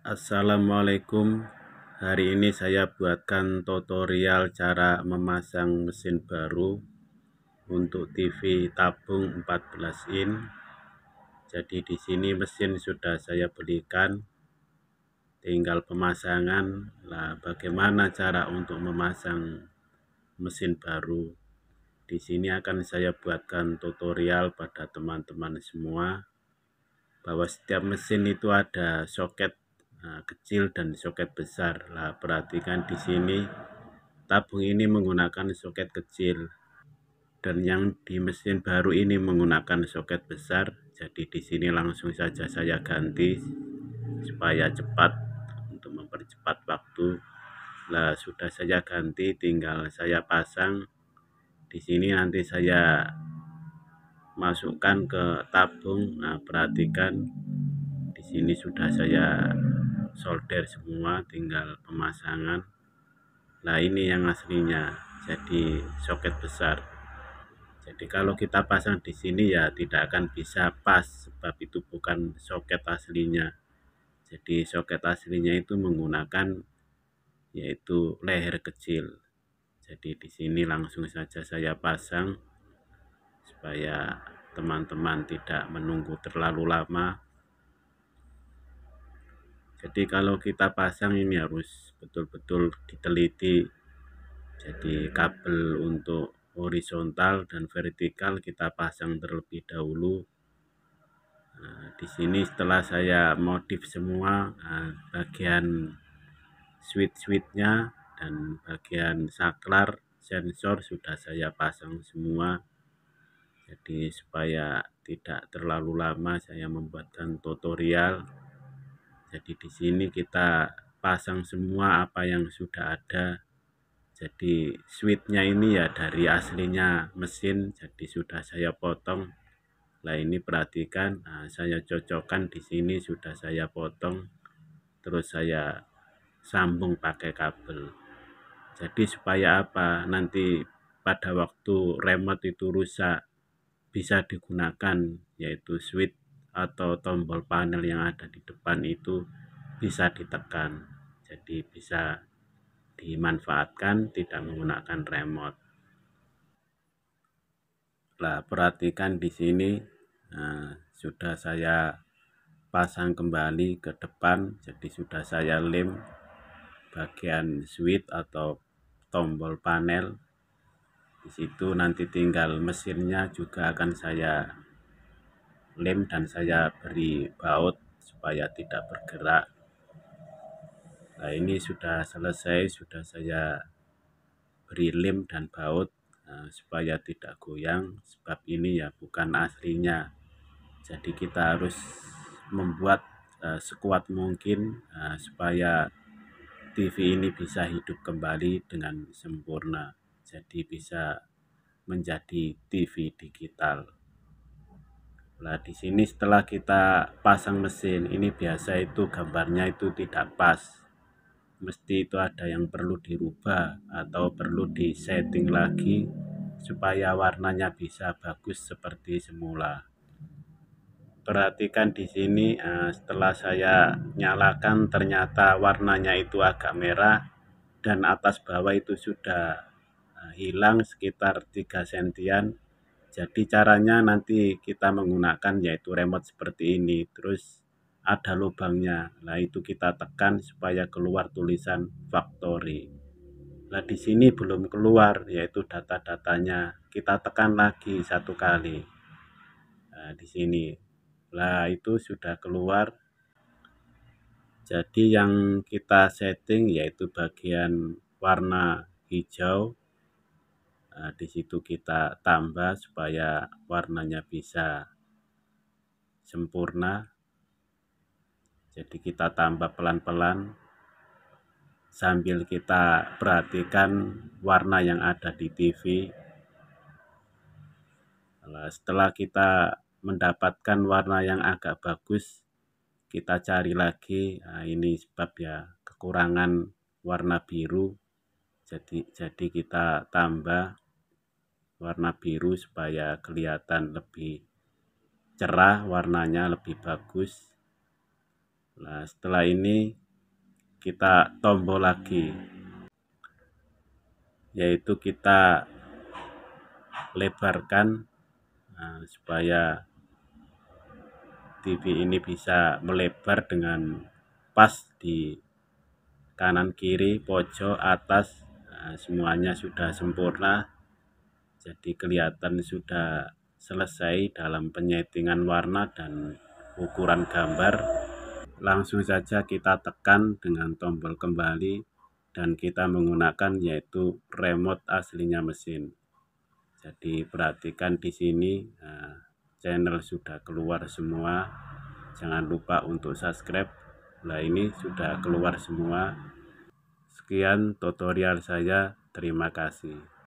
Assalamualaikum hari ini saya buatkan tutorial cara memasang mesin baru untuk TV tabung 14 in jadi di sini mesin sudah saya belikan tinggal pemasangan lah bagaimana cara untuk memasang mesin baru di sini akan saya buatkan tutorial pada teman-teman semua bahwa setiap mesin itu ada soket Nah, kecil dan soket besar. lah perhatikan di sini tabung ini menggunakan soket kecil dan yang di mesin baru ini menggunakan soket besar. Jadi di sini langsung saja saya ganti supaya cepat untuk mempercepat waktu. lah sudah saya ganti tinggal saya pasang di sini nanti saya masukkan ke tabung. Nah, perhatikan di sini sudah saya solder semua tinggal pemasangan nah ini yang aslinya jadi soket besar jadi kalau kita pasang di sini ya tidak akan bisa pas sebab itu bukan soket aslinya jadi soket aslinya itu menggunakan yaitu leher kecil jadi di sini langsung saja saya pasang supaya teman-teman tidak menunggu terlalu lama jadi kalau kita pasang ini harus betul-betul diteliti jadi kabel untuk horizontal dan vertikal kita pasang terlebih dahulu nah, di sini setelah saya modif semua nah, bagian switch-switchnya dan bagian saklar sensor sudah saya pasang semua jadi supaya tidak terlalu lama saya membuatkan tutorial jadi di sini kita pasang semua apa yang sudah ada jadi switchnya ini ya dari aslinya mesin jadi sudah saya potong Nah ini perhatikan nah, saya cocokkan di sini sudah saya potong terus saya sambung pakai kabel jadi supaya apa nanti pada waktu remote itu rusak bisa digunakan yaitu switch atau tombol panel yang ada di depan itu bisa ditekan jadi bisa dimanfaatkan tidak menggunakan remote lah perhatikan di sini nah, sudah saya pasang kembali ke depan jadi sudah saya lem bagian switch atau tombol panel di situ nanti tinggal mesinnya juga akan saya lem dan saya beri baut supaya tidak bergerak nah ini sudah selesai sudah saya beri lem dan baut nah, supaya tidak goyang sebab ini ya bukan aslinya jadi kita harus membuat uh, sekuat mungkin uh, supaya TV ini bisa hidup kembali dengan sempurna jadi bisa menjadi TV digital Nah, di sini setelah kita pasang mesin, ini biasa itu gambarnya itu tidak pas. Mesti itu ada yang perlu dirubah atau perlu disetting lagi supaya warnanya bisa bagus seperti semula. Perhatikan di sini eh, setelah saya nyalakan ternyata warnanya itu agak merah dan atas bawah itu sudah eh, hilang sekitar 3 sentian jadi caranya nanti kita menggunakan yaitu remote seperti ini. Terus ada lubangnya. Nah, itu kita tekan supaya keluar tulisan factory. Nah, di sini belum keluar yaitu data-datanya. Kita tekan lagi satu kali. Nah, di sini. lah itu sudah keluar. Jadi yang kita setting yaitu bagian warna hijau Nah, di situ kita tambah supaya warnanya bisa sempurna jadi kita tambah pelan-pelan sambil kita perhatikan warna yang ada di TV nah, setelah kita mendapatkan warna yang agak bagus kita cari lagi nah, ini sebab ya kekurangan warna biru jadi jadi kita tambah warna biru supaya kelihatan lebih cerah warnanya lebih bagus nah setelah ini kita tombol lagi yaitu kita lebarkan nah, supaya TV ini bisa melebar dengan pas di kanan kiri pojok atas Eh, semuanya sudah sempurna jadi kelihatan sudah selesai dalam penyetingan warna dan ukuran gambar langsung saja kita tekan dengan tombol kembali dan kita menggunakan yaitu remote aslinya mesin jadi perhatikan di sini eh, channel sudah keluar semua jangan lupa untuk subscribe nah ini sudah keluar semua Sekian tutorial saya. Terima kasih.